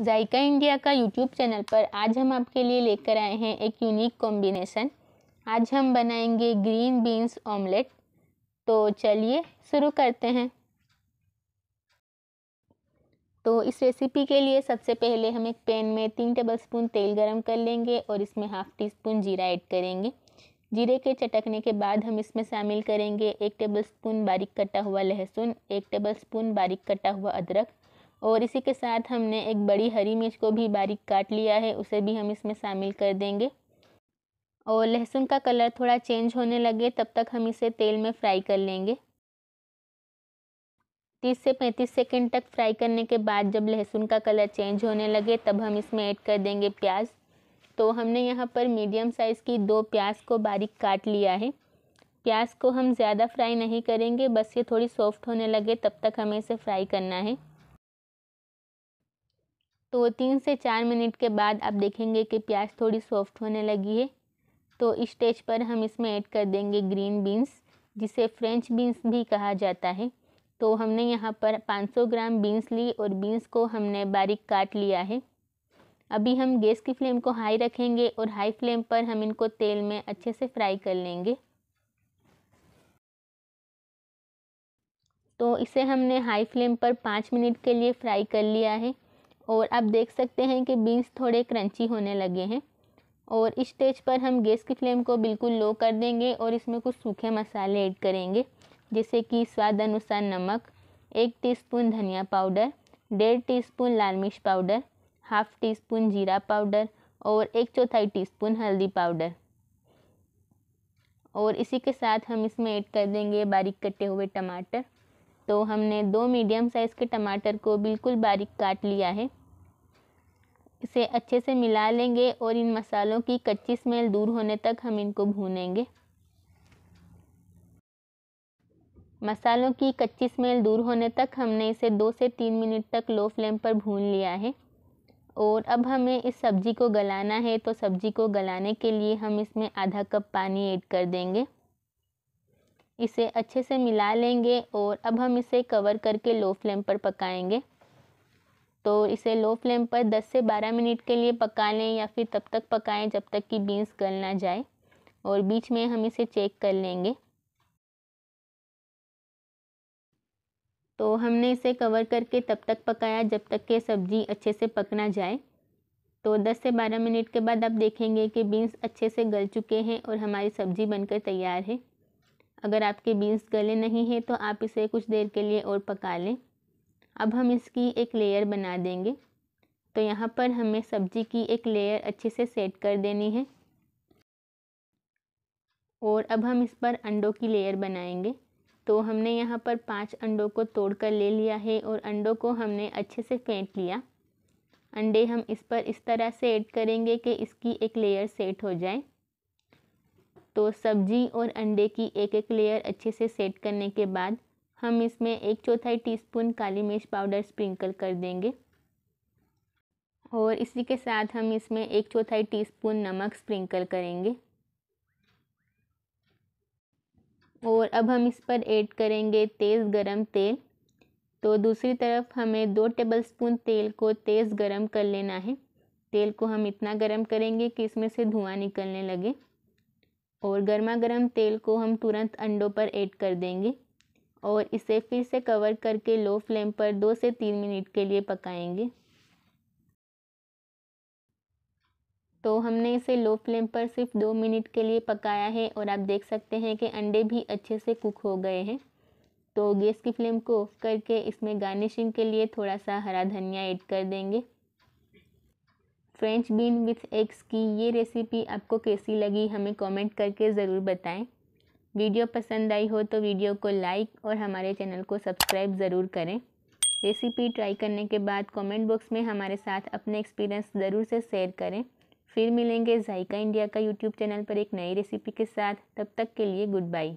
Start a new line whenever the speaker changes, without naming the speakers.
जायका India का YouTube channel पर आज हम आपके लिए लेकर आए हैं एक यूनिक कॉम्बिनेशन आज हम बनाएंगे ग्रीन बीन्स ऑमलेट तो चलिए शुरू करते हैं तो इस रेसिपी के लिए सबसे पहले हम एक पैन में तीन टेबलस्पून तेल गरम कर लेंगे और इसमें हाफ़ टी स्पून जीरा ऐड करेंगे जीरे के चटकने के बाद हम इसमें शामिल करेंगे एक टेबलस्पून बारीक कटा हुआ लहसुन एक टेबलस्पून बारीक कटा हुआ अदरक और इसी के साथ हमने एक बड़ी हरी मिर्च को भी बारीक काट लिया है उसे भी हम इसमें शामिल कर देंगे और लहसुन का कलर थोड़ा चेंज होने लगे तब तक हम इसे तेल में फ्राई कर लेंगे तीस से पैंतीस सेकेंड तक फ्राई करने के बाद जब लहसुन का कलर चेंज होने लगे तब हम इसमें ऐड कर देंगे प्याज तो हमने यहाँ पर मीडियम साइज़ की दो प्याज को बारीक काट लिया है प्याज को हम ज़्यादा फ्राई नहीं करेंगे बस ये थोड़ी सॉफ्ट होने लगे तब तक हमें इसे फ्राई करना है तो तीन से चार मिनट के बाद आप देखेंगे कि प्याज थोड़ी सॉफ्ट होने लगी है तो इस स्टेज पर हम इसमें ऐड कर देंगे ग्रीन बीन्स जिसे फ्रेंच बीन्स भी कहा जाता है तो हमने यहाँ पर 500 ग्राम बीन्स ली और बीन्स को हमने बारीक काट लिया है अभी हम गैस की फ्लेम को हाई रखेंगे और हाई फ्लेम पर हम इनको तेल में अच्छे से फ्राई कर लेंगे तो इसे हमने हाई फ्लेम पर पाँच मिनट के लिए फ्राई कर लिया है और आप देख सकते हैं कि बीन्स थोड़े क्रंची होने लगे हैं और इस स्टेज पर हम गैस की फ्लेम को बिल्कुल लो कर देंगे और इसमें कुछ सूखे मसाले ऐड करेंगे जैसे कि स्वाद अनुसार नमक एक टीस्पून धनिया पाउडर डेढ़ टीस्पून लाल मिर्च पाउडर हाफ़ टी स्पून जीरा पाउडर और एक चौथाई टीस्पून हल्दी पाउडर और इसी के साथ हम इसमें ऐड कर देंगे बारीक कटे हुए टमाटर तो हमने दो मीडियम साइज़ के टमाटर को बिल्कुल बारीक काट लिया है इसे अच्छे से मिला लेंगे और इन मसालों की कच्ची स्मेल दूर होने तक हम इनको भूनेंगे मसालों की कच्ची स्मेल दूर होने तक हमने इसे दो से तीन मिनट तक लो फ्लेम पर भून लिया है और अब हमें इस सब्ज़ी को गलाना है तो सब्ज़ी को गलाने के लिए हम इसमें आधा कप पानी ऐड कर देंगे इसे अच्छे से मिला लेंगे और अब हम इसे कवर करके लो फ्लेम पर पकाएंगे तो इसे लो फ्लेम पर 10 से 12 मिनट के लिए पका लें या फिर तब तक पकाएं जब तक कि बीन्स गल ना जाए और बीच में हम इसे चेक कर लेंगे तो हमने इसे कवर करके तब तक पकाया जब तक कि सब्ज़ी अच्छे से पक ना जाए तो 10 से 12 मिनट के बाद आप देखेंगे कि बीन्स अच्छे से गल चुके हैं और हमारी सब्ज़ी बनकर तैयार है अगर आपके बीन्स गले नहीं हैं तो आप इसे कुछ देर के लिए और पका लें अब हम इसकी एक लेयर बना देंगे तो यहाँ पर हमें सब्जी की एक लेयर अच्छे से सेट कर देनी है और अब हम इस पर अंडों की लेयर बनाएंगे तो हमने यहाँ पर पांच अंडों को तोड़कर ले लिया है और अंडों को हमने अच्छे से फेंट लिया अंडे हम इस पर इस तरह से ऐड करेंगे कि इसकी एक लेयर सेट हो जाए तो सब्जी और अंडे की एक एक लेयर अच्छे से सेट करने के बाद हम इसमें एक चौथाई टीस्पून काली मिर्च पाउडर स्प्रिंकल कर देंगे और इसी के साथ हम इसमें एक चौथाई टीस्पून नमक स्प्रिंकल करेंगे और अब हम इस पर ऐड करेंगे तेज़ गरम तेल तो दूसरी तरफ हमें दो टेबलस्पून तेल को तेज़ गरम कर लेना है तेल को हम इतना गरम करेंगे कि इसमें से धुआं निकलने लगे और गर्मा गर्म तेल को हम तुरंत अंडों पर ऐड कर देंगे और इसे फिर से कवर करके लो फ्लेम पर दो से तीन मिनट के लिए पकाएंगे तो हमने इसे लो फ्लेम पर सिर्फ दो मिनट के लिए पकाया है और आप देख सकते हैं कि अंडे भी अच्छे से कुक हो गए हैं तो गैस की फ्लेम को ऑफ करके इसमें गार्निशिंग के लिए थोड़ा सा हरा धनिया ऐड कर देंगे फ्रेंच बीन विथ एग्स की ये रेसिपी आपको कैसी लगी हमें कमेंट करके ज़रूर बताएं वीडियो पसंद आई हो तो वीडियो को लाइक और हमारे चैनल को सब्सक्राइब ज़रूर करें रेसिपी ट्राई करने के बाद कमेंट बॉक्स में हमारे साथ अपने एक्सपीरियंस ज़रूर से शेयर करें फिर मिलेंगे जायका इंडिया का यूट्यूब चैनल पर एक नई रेसिपी के साथ तब तक के लिए गुड बाई